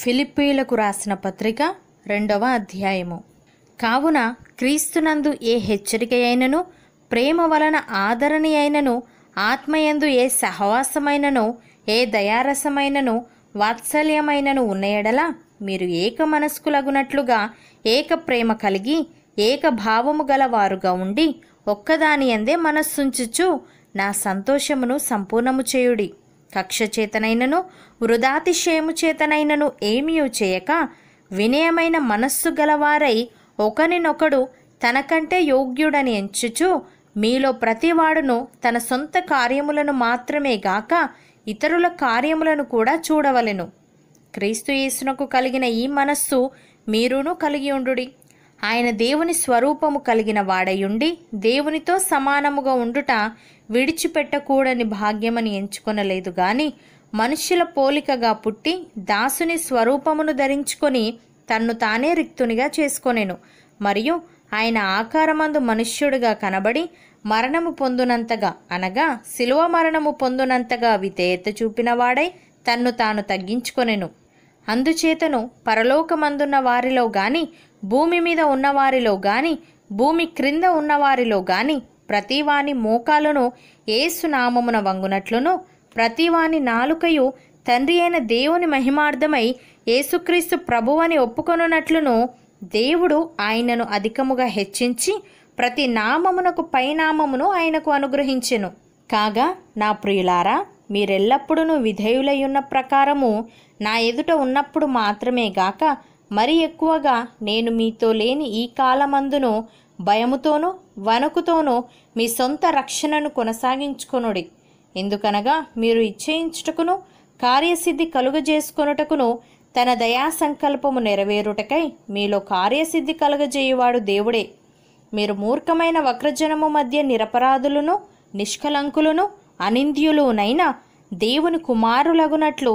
ఫిలిప్పీలకు రాసిన పత్రిక రెండవ అధ్యాయము కావున క్రీస్తునందు ఏ హెచ్చరిక అయినను ప్రేమ వలన ఆదరణి అయినను ఆత్మయందు ఏ సహవాసమైనను ఏ దయారసమైనను వాత్సల్యమైనను ఉన్నయడలా మీరు ఏక మనస్కులగునట్లుగా ఏక ప్రేమ కలిగి ఏక భావము గలవారుగా ఉండి ఒక్కదాని అందే మనస్సుంచుచు నా సంతోషమును సంపూర్ణము చేయుడి కక్షచేతనైనను వృధాతిశయము చేతనైనను ఏమీయూ చేయక వినయమైన మనస్సు గలవారై ఒకనినొకడు తనకంటే యోగ్యుడని ఎంచుచు మీలో ప్రతివాడును తన సొంత కార్యములను మాత్రమే గాక ఇతరుల కార్యములను కూడా చూడవలెను క్రీస్తు యేసునకు కలిగిన ఈ మనస్సు మీరును కలిగి ఉండుడి ఆయన దేవుని స్వరూపము కలిగిన వాడయుండి దేవునితో సమానముగా ఉండుట విడిచిపెట్టకూడని భాగ్యమని ఎంచుకొనలేదు గాని మనుష్యుల పోలికగా పుట్టి దాసుని స్వరూపమును ధరించుకొని తన్ను తానే రిక్తునిగా చేసుకొనెను మరియు ఆయన ఆకారమందు మనుష్యుడిగా కనబడి మరణము పొందునంతగా అనగా శిలువ మరణము పొందునంతగా విధేయత చూపినవాడై తన్ను తాను తగ్గించుకొనెను అందుచేతను పరలోకమందున్న వారిలో గాని భూమి మీద ఉన్నవారిలో గాని భూమి క్రింద ఉన్నవారిలో గాని ప్రతివాని మోకాలను ఏసునామమున వంగునట్లును ప్రతివాని నాలుకయు తండ్రి అయిన దేవుని మహిమార్థమై యేసుక్రీస్తు ప్రభువని ఒప్పుకొనున్నట్లును దేవుడు ఆయనను అధికముగా హెచ్చించి ప్రతి నామమునకు పైనామమును ఆయనకు అనుగ్రహించెను కాగా నా ప్రియులారా మీరెల్లప్పుడూ విధేయులయ్యున్న ప్రకారము నా ఎదుట ఉన్నప్పుడు మాత్రమే గాక మరి ఎక్కువగా నేను మీతో లేని ఈ కాలమందును భయముతోనూ వణుకుతోనూ మీ సొంత రక్షణను కొనసాగించుకునుడి ఎందుకనగా మీరు ఇచ్చేయించుటకును కార్యసిద్ధి కలుగజేసుకొనుటకును తన దయా సంకల్పము నెరవేరుటకై మీలో కార్యసిద్ధి కలుగజేయువాడు దేవుడే మీరు మూర్ఖమైన వక్రజనము మధ్య నిరపరాధులను నిష్కలంకులను అనింద్యులునైనా దేవుని కుమారులగునట్లు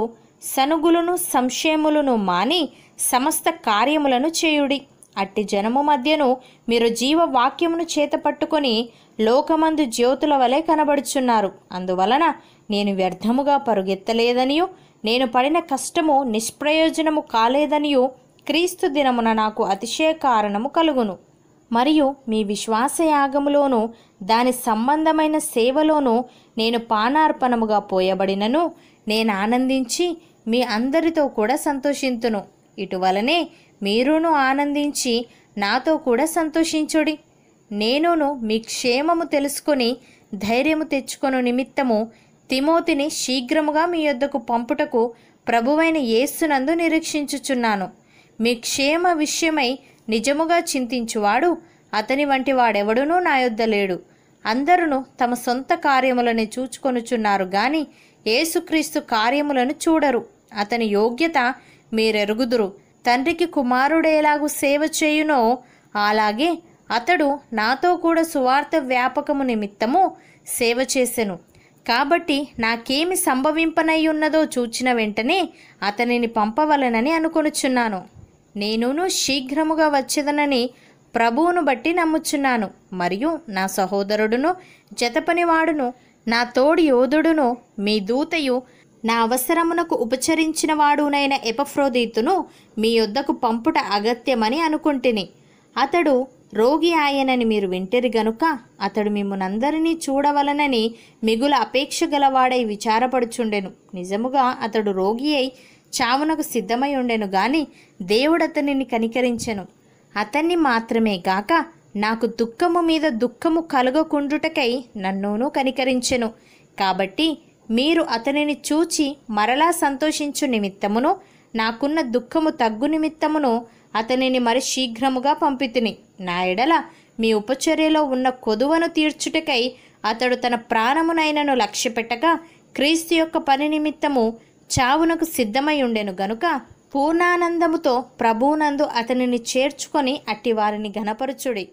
సనుగులను సంశయములను మాని సమస్త కార్యములను చేయుడి అట్టి జనము మధ్యను మీరు జీవవాక్యమును చేతపట్టుకొని లోకమందు జ్యోతుల వలె కనబడుచున్నారు అందువలన నేను వ్యర్థముగా పరుగెత్తలేదనియు నేను పడిన కష్టము నిష్ప్రయోజనము కాలేదనియు క్రీస్తు దినమున నాకు అతిశయ కారణము కలుగును మరియు మీ విశ్వాసయాగములోను దాని సంబంధమైన సేవలోను నేను పానార్పణముగా పోయబడినను నేను ఆనందించి మీ అందరితో కూడా సంతోషింతును ఇటువలనే మీరును ఆనందించి నాతో కూడా సంతోషించుడి నేనును మీ క్షేమము తెలుసుకొని ధైర్యము తెచ్చుకొను నిమిత్తము తిమోతిని శీఘ్రముగా మీ యొద్దకు పంపుటకు ప్రభువైన యేస్సునందు నిరీక్షించుచున్నాను మీ క్షేమ విషయమై నిజముగా చింతించువాడు అతని వంటి వాడెవడునూ నా యొద్ద లేడు అందరూ తమ సొంత కార్యములను చూచుకొనుచున్నారు గాని ఏసుక్రీస్తు కార్యములను చూడరు అతని యోగ్యత మీరెరుగుదురు తండ్రికి కుమారుడేలాగు సేవ చేయునో అలాగే అతడు నాతో కూడా సువార్త వ్యాపకము నిమిత్తము సేవ చేసెను కాబట్టి నాకేమి సంభవింపనై ఉన్నదో చూచిన వెంటనే అతనిని పంపవలనని అనుకొనుచున్నాను నేనును శీఘ్రముగా వచ్చేదనని ప్రభువును బట్టి నమ్ముచున్నాను మరియు నా సహోదరుడును జతపనివాడును నా తోడి యోధుడును మీ దూతయు నా అవసరమునకు ఉపచరించిన వాడునైన ఎపఫ్రోదీతును మీ యొద్దకు పంపుట అగత్యమని అనుకుంటుని అతడు రోగి ఆయనని మీరు వింటిరి గనుక అతడు మిమ్మల్నందరినీ చూడవలనని మిగుల అపేక్ష గలవాడై విచారపడుచుండెను నిజముగా అతడు రోగి అయి చావునకు సిద్ధమై ఉండెను గాని దేవుడతనిని కనికరించెను అతన్ని మాత్రమే గాక నాకు దుఃఖము మీద దుఃఖము కలగకుండుటకై నన్నును కనికరించెను కాబట్టి మీరు అతనిని చూచి మరలా సంతోషించు నిమిత్తమును నాకున్న దుఃఖము తగ్గు నిమిత్తమును అతనిని మరి శీఘ్రముగా పంపితిని నాయడల మీ ఉపచర్యలో ఉన్న కొదువను తీర్చుటకై అతడు తన ప్రాణమునైనను లక్ష్యపెట్టగా క్రీస్తు యొక్క పని నిమిత్తము చావునకు సిద్ధమై ఉండెను గనుక పూర్ణానందముతో ప్రభువునందు అతనిని చేర్చుకొని అట్టివారిని ఘనపరుచుడి